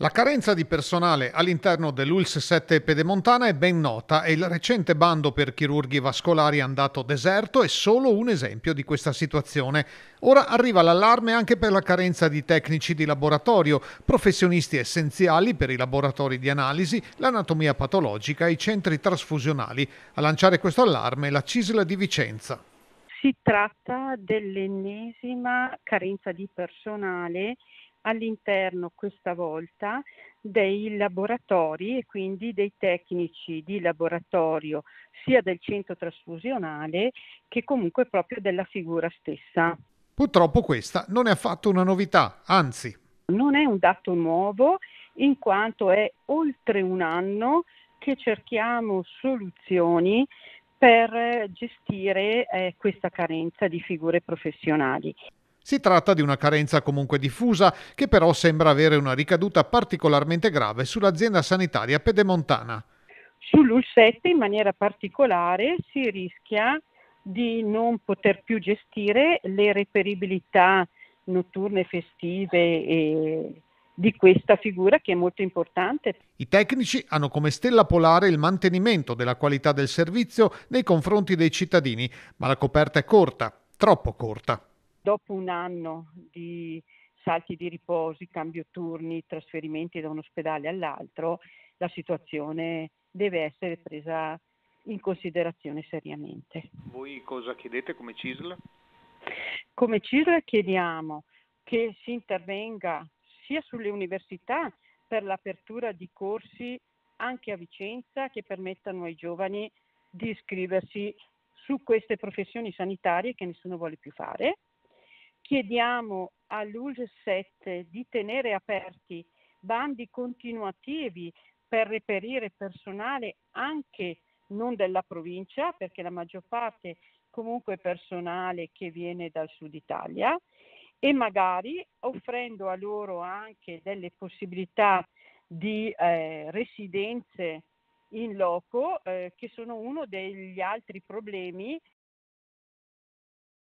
La carenza di personale all'interno dell'ULS 7 Pedemontana è ben nota e il recente bando per chirurghi vascolari andato deserto è solo un esempio di questa situazione. Ora arriva l'allarme anche per la carenza di tecnici di laboratorio, professionisti essenziali per i laboratori di analisi, l'anatomia patologica e i centri trasfusionali. A lanciare questo allarme è la CISL di Vicenza. Si tratta dell'ennesima carenza di personale all'interno questa volta dei laboratori e quindi dei tecnici di laboratorio sia del centro trasfusionale che comunque proprio della figura stessa. Purtroppo questa non è affatto una novità, anzi. Non è un dato nuovo in quanto è oltre un anno che cerchiamo soluzioni per gestire eh, questa carenza di figure professionali. Si tratta di una carenza comunque diffusa, che però sembra avere una ricaduta particolarmente grave sull'azienda sanitaria pedemontana. Sull'US7 in maniera particolare si rischia di non poter più gestire le reperibilità notturne, festive e di questa figura che è molto importante. I tecnici hanno come stella polare il mantenimento della qualità del servizio nei confronti dei cittadini, ma la coperta è corta, troppo corta dopo un anno di salti di riposi, cambio turni, trasferimenti da un ospedale all'altro, la situazione deve essere presa in considerazione seriamente. Voi cosa chiedete come CISL? Come CISL chiediamo che si intervenga sia sulle università per l'apertura di corsi anche a Vicenza che permettano ai giovani di iscriversi su queste professioni sanitarie che nessuno vuole più fare Chiediamo all'UGE7 di tenere aperti bandi continuativi per reperire personale anche non della provincia, perché la maggior parte comunque è personale che viene dal sud Italia e magari offrendo a loro anche delle possibilità di eh, residenze in loco, eh, che sono uno degli altri problemi